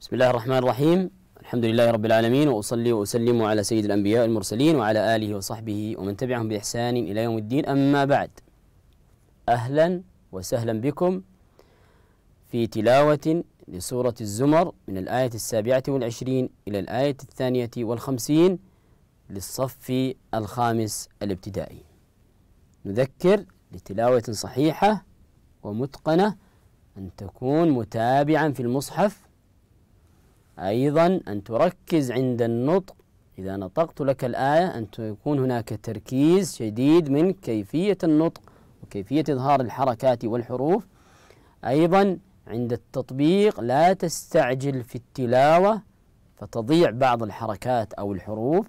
بسم الله الرحمن الرحيم الحمد لله رب العالمين وأصلي وأسلم على سيد الأنبياء المرسلين وعلى آله وصحبه ومن تبعهم بإحسان إلى يوم الدين أما بعد أهلا وسهلا بكم في تلاوة لسورة الزمر من الآية السابعة والعشرين إلى الآية الثانية والخمسين للصف الخامس الابتدائي نذكر لتلاوة صحيحة ومتقنة أن تكون متابعا في المصحف أيضا أن تركز عند النطق إذا نطقت لك الآية أن يكون هناك تركيز شديد من كيفية النطق وكيفية إظهار الحركات والحروف أيضا عند التطبيق لا تستعجل في التلاوة فتضيع بعض الحركات أو الحروف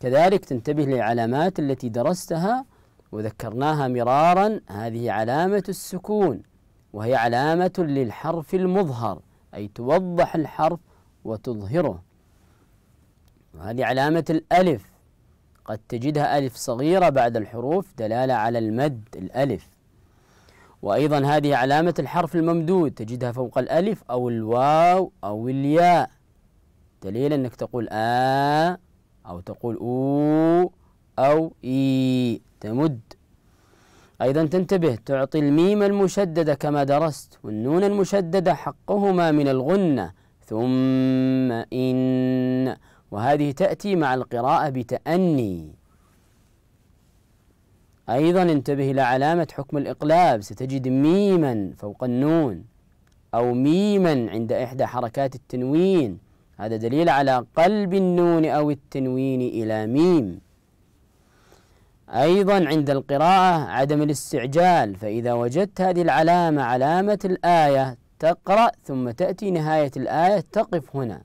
كذلك تنتبه للعلامات التي درستها وذكرناها مرارا هذه علامة السكون وهي علامة للحرف المظهر أي توضح الحرف وتظهره وهذه علامة الألف قد تجدها ألف صغيرة بعد الحروف دلالة على المد الألف وأيضا هذه علامة الحرف الممدود تجدها فوق الألف أو الواو أو الياء دليل أنك تقول آ أو تقول أو أو إي تمد أيضا تنتبه تعطي الميم المشددة كما درست والنون المشددة حقهما من الغنة ثم إن وهذه تأتي مع القراءة بتأني أيضا انتبه إلى علامة حكم الإقلاب ستجد ميما فوق النون أو ميما عند إحدى حركات التنوين هذا دليل على قلب النون أو التنوين إلى ميم أيضا عند القراءة عدم الاستعجال فإذا وجدت هذه العلامة علامة الآية تقرأ ثم تأتي نهاية الآية تقف هنا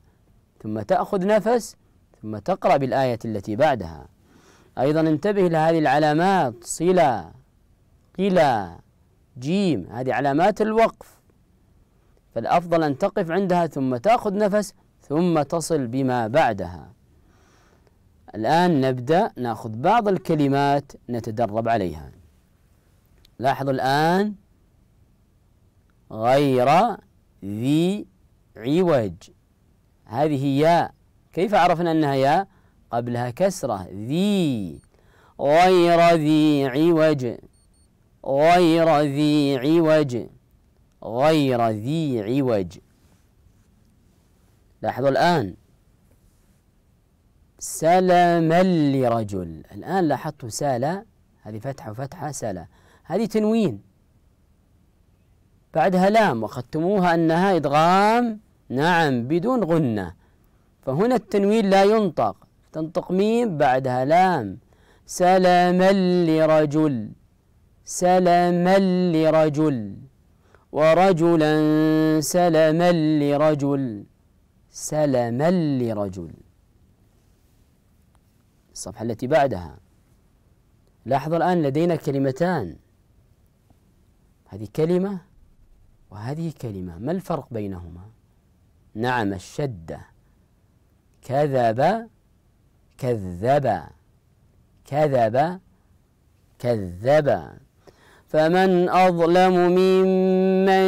ثم تأخذ نفس ثم تقرأ بالآية التي بعدها أيضا انتبه لهذه العلامات صلة قلا جيم هذه علامات الوقف فالأفضل أن تقف عندها ثم تأخذ نفس ثم تصل بما بعدها الآن نبدأ ناخذ بعض الكلمات نتدرب عليها لاحظوا الآن غير ذي عوج هذه ياء كيف عرفنا أنها ياء قبلها كسرة ذي غير ذي عوج غير ذي عوج غير ذي عوج لاحظوا الآن سلما لرجل الآن لاحظت سالة هذه فتحة وفتحة سالة هذه تنوين بعدها لام وختموها أنها إدغام نعم بدون غنة فهنا التنوين لا ينطق تنطق ميم بعدها لام سلما لرجل سلما لرجل ورجلا سلما لرجل سلما لرجل الصفحة التي بعدها لاحظ الآن لدينا كلمتان هذه كلمة وهذه كلمة ما الفرق بينهما نعم الشدة كذب كذب كذب كذب فمن أظلم ممن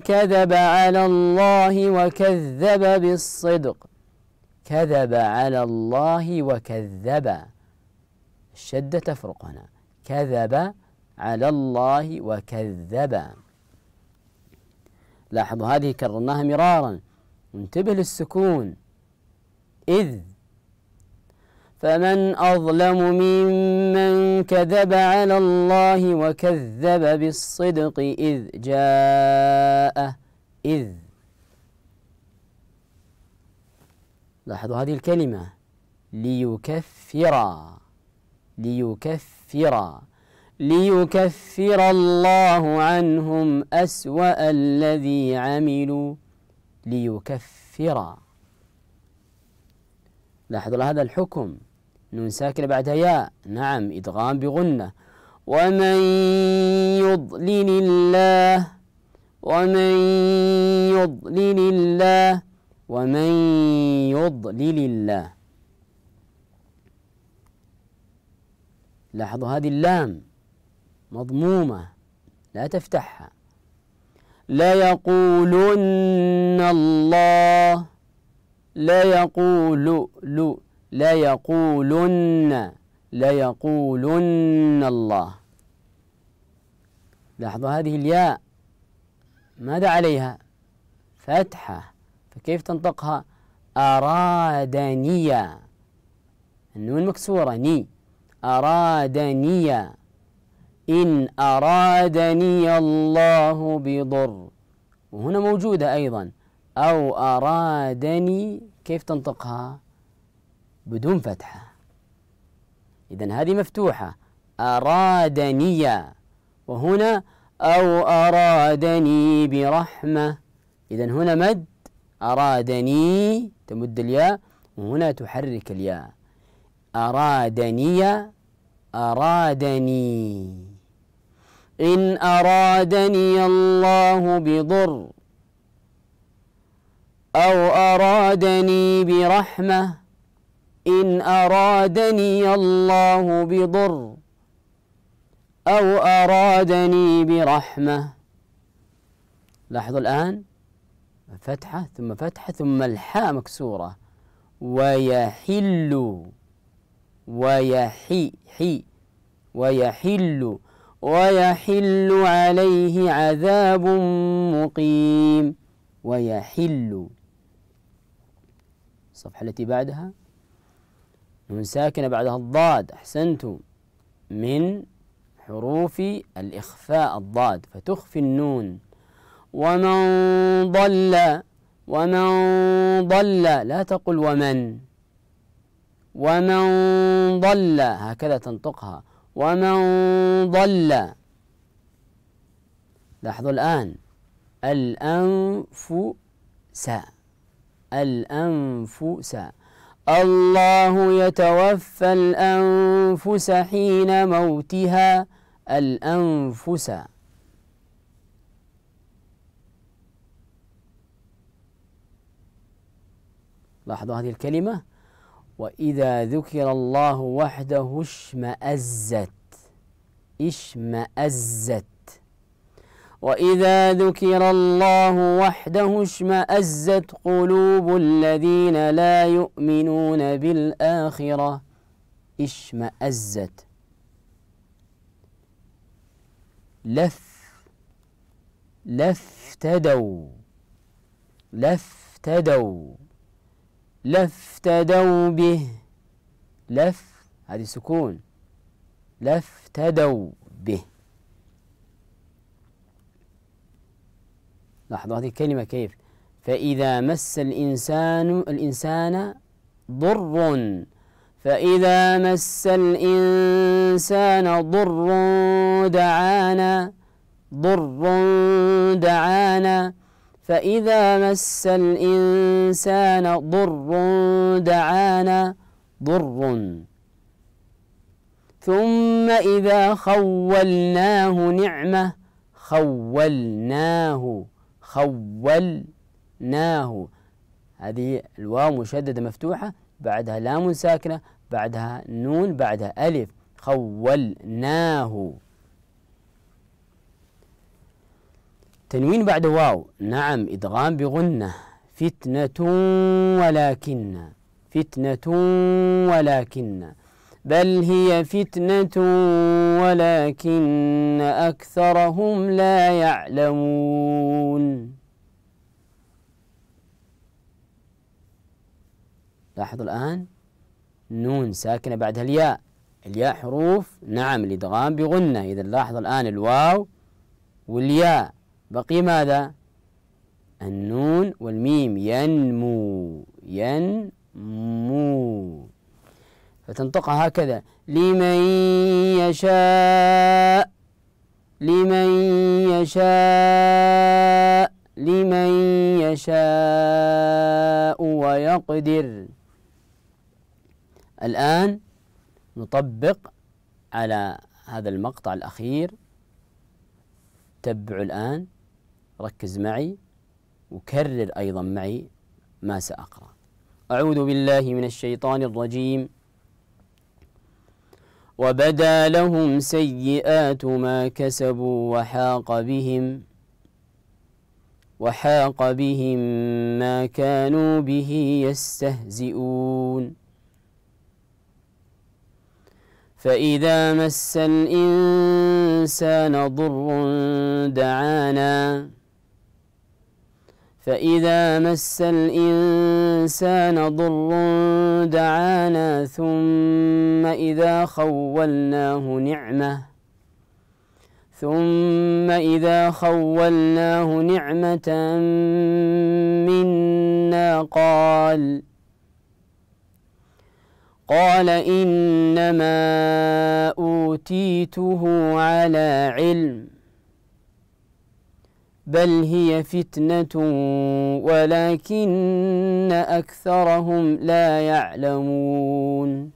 كذب على الله وكذب بالصدق كذب على الله وكذب الشدة تفرق هنا كذب على الله وكذب لاحظوا هذه كررناها مرارا وانتبه للسكون إذ فمن أظلم ممن كذب على الله وكذب بالصدق إذ جاءه إذ لاحظوا هذه الكلمة ليكفر ليكفر ليكفر الله عنهم أسوأ الذي عملوا ليكفر لاحظوا هذا الحكم نون ساكنة بعدها ياء نعم إدغام بغنة ومن يضلل الله ومن يضلل الله ومن يضلل الله لاحظوا هذه اللام مضمومة لا تفتحها ليقولن الله ليقول يقولن ليقولن ليقولن الله لاحظوا هذه الياء ماذا عليها فتحة فكيف تنطقها أرادني النون مكسورة ني أرادني إن أرادني الله بضر وهنا موجودة أيضا أو أرادني كيف تنطقها بدون فتحة إذا هذه مفتوحة أرادني وهنا أو أرادني برحمة إذا هنا مد أرادني تمد الياء وهنا تحرك الياء أرادني أرادني إن أرادني الله بضر أو أرادني برحمة إن أرادني الله بضر أو أرادني برحمة لاحظوا الآن فتحة ثم فتحة ثم الحاء مكسورة ويحل ويحي حي ويحل ويحل عليه عذاب مقيم ويحل الصفحة التي بعدها نون ساكنة بعدها الضاد أحسنتم من حروف الإخفاء الضاد فتخفي النون ومن ضل ومن ضل لا تقل ومن ومن ضل هكذا تنطقها ومن ضل لاحظوا الآن الأنفس الأنفس الله يتوفى الأنفس حين موتها الأنفس لاحظوا هذه الكلمة وإذا ذكر الله وحده اشمأزت اشمأزت وإذا ذكر الله وحده اشمأزت قلوب الذين لا يؤمنون بالآخرة اشمأزت لف لفتدوا لفتدوا لافتدوا به لف هذه سكون لافتدوا به لاحظوا هذه الكلمة كيف فإذا مس الإنسان الإنسان ضر فإذا مس الإنسان ضر دعانا ضر دعانا فإذا مس الإنسان ضر دعانا ضر ثم إذا خولناه نعمة خولناه خولناه هذه الواو مشددة مفتوحة بعدها لام ساكنة بعدها نون بعدها ألف خولناه تنوين بعد واو نعم إدغام بغنة فتنة ولكن فتنة ولكن بل هي فتنة ولكن أكثرهم لا يعلمون لاحظ الآن نون ساكنة بعدها الياء الياء حروف نعم الإدغام بغنة إذا لاحظ الآن الواو والياء بقي ماذا النون والميم ينمو ينمو فتنطقها هكذا لمن يشاء لمن يشاء لمن يشاء ويقدر الآن نطبق على هذا المقطع الأخير تبعوا الآن ركز معي وكرر أيضا معي ما سأقرأ أعوذ بالله من الشيطان الرجيم وبدا لهم سيئات ما كسبوا وحاق بهم وحاق بهم ما كانوا به يستهزئون فإذا مس الإنسان ضر دعانا فإذا مس الإنسان ضر دعانا ثم إذا خولناه نعمة ثم إذا خولناه نعمة منا قال قال إنما أوتيته على علم بل هي فتنة ولكن أكثرهم لا يعلمون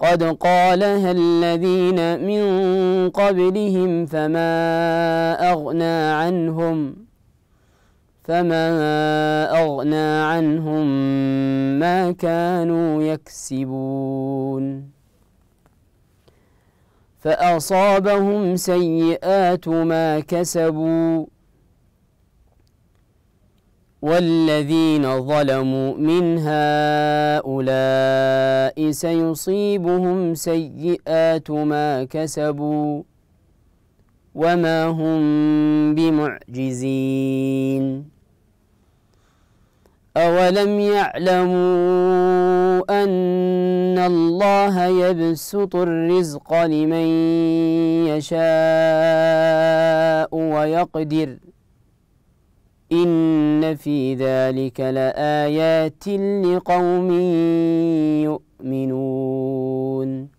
قد قالها الذين من قبلهم فما أغنى عنهم فما أغنى عنهم ما كانوا يكسبون فأصابهم سيئات ما كسبوا والذين ظلموا من هؤلاء سيصيبهم سيئات ما كسبوا وما هم بمعجزين أولم يعلموا أن الله يبسط الرزق لمن يشاء ويقدر إن في ذلك لآيات لقوم يؤمنون